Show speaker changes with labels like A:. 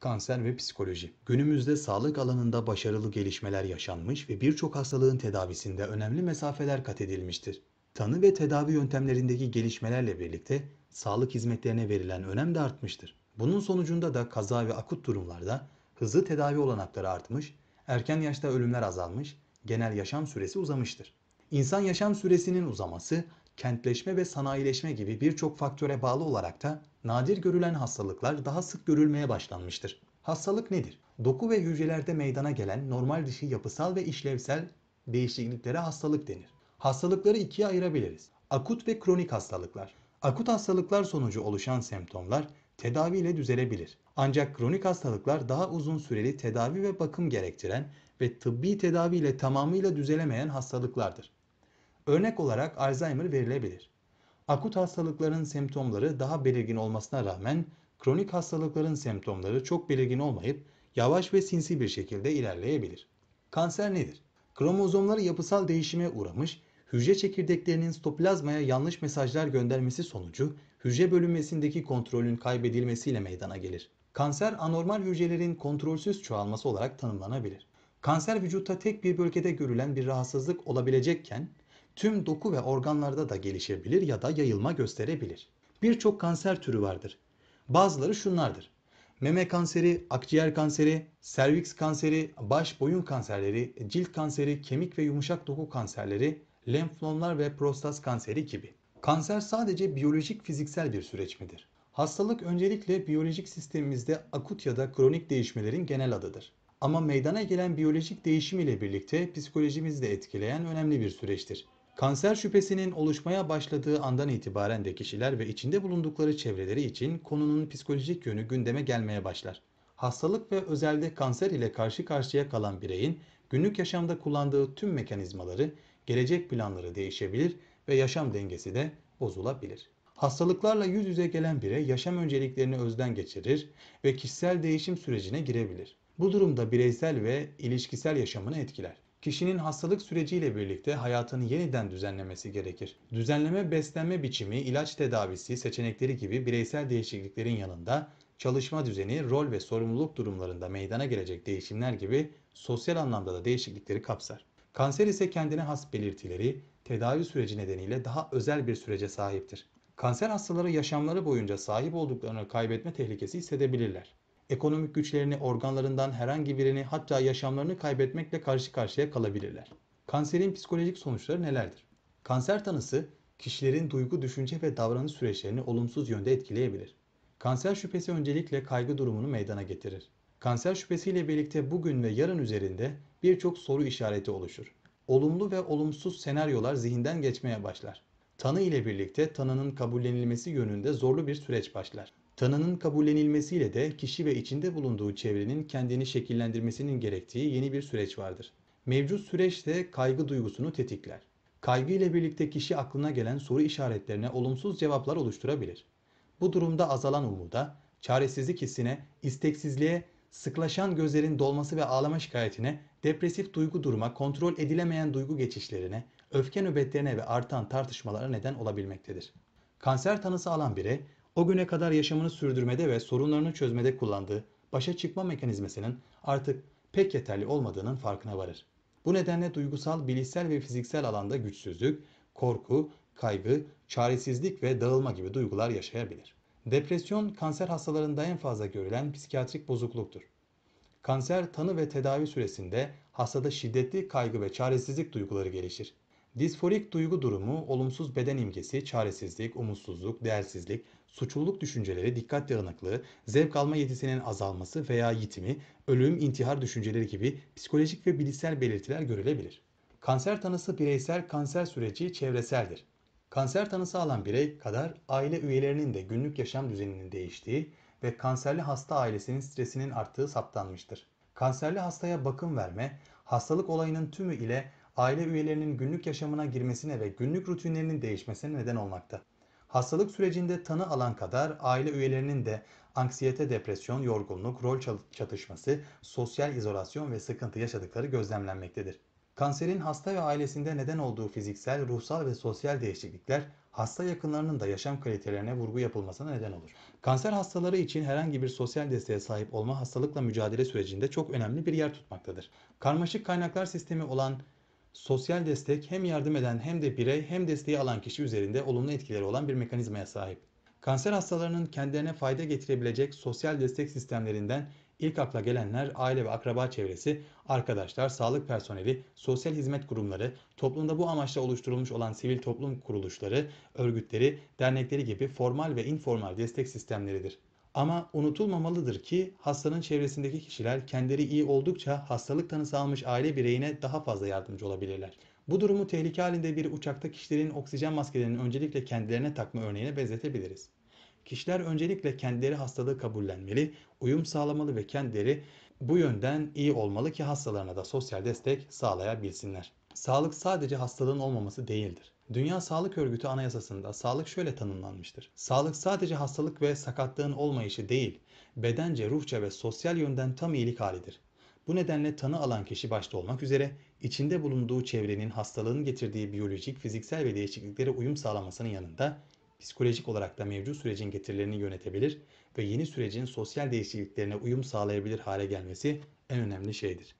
A: kanser ve psikoloji. Günümüzde sağlık alanında başarılı gelişmeler yaşanmış ve birçok hastalığın tedavisinde önemli mesafeler kat edilmiştir. Tanı ve tedavi yöntemlerindeki gelişmelerle birlikte sağlık hizmetlerine verilen önem de artmıştır. Bunun sonucunda da kaza ve akut durumlarda hızlı tedavi olanakları artmış, erken yaşta ölümler azalmış, genel yaşam süresi uzamıştır. İnsan yaşam süresinin uzaması kentleşme ve sanayileşme gibi birçok faktöre bağlı olarak da nadir görülen hastalıklar daha sık görülmeye başlanmıştır. Hastalık nedir? Doku ve hücrelerde meydana gelen normal dışı yapısal ve işlevsel değişikliklere hastalık denir. Hastalıkları ikiye ayırabiliriz. Akut ve kronik hastalıklar. Akut hastalıklar sonucu oluşan semptomlar tedaviyle düzelebilir. Ancak kronik hastalıklar daha uzun süreli tedavi ve bakım gerektiren ve tıbbi tedaviyle ile tamamıyla düzelemeyen hastalıklardır. Örnek olarak Alzheimer verilebilir. Akut hastalıkların semptomları daha belirgin olmasına rağmen kronik hastalıkların semptomları çok belirgin olmayıp yavaş ve sinsi bir şekilde ilerleyebilir. Kanser nedir? Kromozomları yapısal değişime uğramış, hücre çekirdeklerinin stoplazmaya yanlış mesajlar göndermesi sonucu hücre bölünmesindeki kontrolün kaybedilmesiyle meydana gelir. Kanser anormal hücrelerin kontrolsüz çoğalması olarak tanımlanabilir. Kanser vücutta tek bir bölgede görülen bir rahatsızlık olabilecekken tüm doku ve organlarda da gelişebilir ya da yayılma gösterebilir. Birçok kanser türü vardır. Bazıları şunlardır. Meme kanseri, akciğer kanseri, serviks kanseri, baş boyun kanserleri, cilt kanseri, kemik ve yumuşak doku kanserleri, lenflonlar ve prostat kanseri gibi. Kanser sadece biyolojik fiziksel bir süreç midir? Hastalık öncelikle biyolojik sistemimizde akut ya da kronik değişmelerin genel adıdır. Ama meydana gelen biyolojik değişim ile birlikte psikolojimizi de etkileyen önemli bir süreçtir. Kanser şüphesinin oluşmaya başladığı andan itibaren de kişiler ve içinde bulundukları çevreleri için konunun psikolojik yönü gündeme gelmeye başlar. Hastalık ve özelde kanser ile karşı karşıya kalan bireyin günlük yaşamda kullandığı tüm mekanizmaları, gelecek planları değişebilir ve yaşam dengesi de bozulabilir. Hastalıklarla yüz yüze gelen birey yaşam önceliklerini özden geçirir ve kişisel değişim sürecine girebilir. Bu durumda bireysel ve ilişkisel yaşamını etkiler kişinin hastalık süreciyle birlikte hayatını yeniden düzenlemesi gerekir. Düzenleme beslenme biçimi, ilaç tedavisi, seçenekleri gibi bireysel değişikliklerin yanında çalışma düzeni, rol ve sorumluluk durumlarında meydana gelecek değişimler gibi sosyal anlamda da değişiklikleri kapsar. Kanser ise kendine has belirtileri, tedavi süreci nedeniyle daha özel bir sürece sahiptir. Kanser hastaları yaşamları boyunca sahip olduklarını kaybetme tehlikesi hissedebilirler ekonomik güçlerini, organlarından herhangi birini hatta yaşamlarını kaybetmekle karşı karşıya kalabilirler. Kanserin psikolojik sonuçları nelerdir? Kanser tanısı kişilerin duygu, düşünce ve davranış süreçlerini olumsuz yönde etkileyebilir. Kanser şüphesi öncelikle kaygı durumunu meydana getirir. Kanser şüphesiyle birlikte bugün ve yarın üzerinde birçok soru işareti oluşur. Olumlu ve olumsuz senaryolar zihinden geçmeye başlar. Tanı ile birlikte tanının kabullenilmesi yönünde zorlu bir süreç başlar. Tanının kabullenilmesiyle de kişi ve içinde bulunduğu çevrenin kendini şekillendirmesinin gerektiği yeni bir süreç vardır. Mevcut süreç de kaygı duygusunu tetikler. Kaygı ile birlikte kişi aklına gelen soru işaretlerine olumsuz cevaplar oluşturabilir. Bu durumda azalan umuda, çaresizlik hissine, isteksizliğe, sıklaşan gözlerin dolması ve ağlama şikayetine, depresif duygu duruma, kontrol edilemeyen duygu geçişlerine, öfke nöbetlerine ve artan tartışmalara neden olabilmektedir. Kanser tanısı alan biri o güne kadar yaşamını sürdürmede ve sorunlarını çözmede kullandığı başa çıkma mekanizmasının artık pek yeterli olmadığının farkına varır. Bu nedenle duygusal, bilişsel ve fiziksel alanda güçsüzlük, korku, kaygı, çaresizlik ve dağılma gibi duygular yaşayabilir. Depresyon kanser hastalarında en fazla görülen psikiyatrik bozukluktur. Kanser tanı ve tedavi süresinde hastada şiddetli kaygı ve çaresizlik duyguları gelişir. Disforik duygu durumu, olumsuz beden imgesi, çaresizlik, umutsuzluk, değersizlik, suçluluk düşünceleri, dikkat dağınıklığı, zevk alma yetisinin azalması veya yitimi, ölüm, intihar düşünceleri gibi psikolojik ve bilişsel belirtiler görülebilir. Kanser tanısı bireysel, kanser süreci çevreseldir. Kanser tanısı alan birey kadar aile üyelerinin de günlük yaşam düzeninin değiştiği ve kanserli hasta ailesinin stresinin arttığı saptanmıştır. Kanserli hastaya bakım verme, hastalık olayının tümü ile aile üyelerinin günlük yaşamına girmesine ve günlük rutinlerinin değişmesine neden olmakta. Hastalık sürecinde tanı alan kadar aile üyelerinin de anksiyete, depresyon, yorgunluk, rol çatışması, sosyal izolasyon ve sıkıntı yaşadıkları gözlemlenmektedir. Kanserin hasta ve ailesinde neden olduğu fiziksel, ruhsal ve sosyal değişiklikler hasta yakınlarının da yaşam kalitelerine vurgu yapılmasına neden olur. Kanser hastaları için herhangi bir sosyal desteğe sahip olma hastalıkla mücadele sürecinde çok önemli bir yer tutmaktadır. Karmaşık kaynaklar sistemi olan Sosyal destek hem yardım eden hem de birey hem desteği alan kişi üzerinde olumlu etkileri olan bir mekanizmaya sahip. Kanser hastalarının kendilerine fayda getirebilecek sosyal destek sistemlerinden ilk akla gelenler aile ve akraba çevresi, arkadaşlar, sağlık personeli, sosyal hizmet kurumları, toplumda bu amaçla oluşturulmuş olan sivil toplum kuruluşları, örgütleri, dernekleri gibi formal ve informal destek sistemleridir. Ama unutulmamalıdır ki hastanın çevresindeki kişiler kendileri iyi oldukça hastalık tanısı almış aile bireyine daha fazla yardımcı olabilirler. Bu durumu tehlike halinde bir uçakta kişilerin oksijen maskelerini öncelikle kendilerine takma örneğine benzetebiliriz. Kişiler öncelikle kendileri hastalığı kabullenmeli, uyum sağlamalı ve kendileri bu yönden iyi olmalı ki hastalarına da sosyal destek sağlayabilsinler. Sağlık sadece hastalığın olmaması değildir. Dünya Sağlık Örgütü Anayasası'nda sağlık şöyle tanımlanmıştır. Sağlık sadece hastalık ve sakatlığın olmayışı değil, bedence, ruhça ve sosyal yönden tam iyilik halidir. Bu nedenle tanı alan kişi başta olmak üzere içinde bulunduğu çevrenin hastalığın getirdiği biyolojik, fiziksel ve değişikliklere uyum sağlamasının yanında psikolojik olarak da mevcut sürecin getirilerini yönetebilir ve yeni sürecin sosyal değişikliklerine uyum sağlayabilir hale gelmesi en önemli şeydir.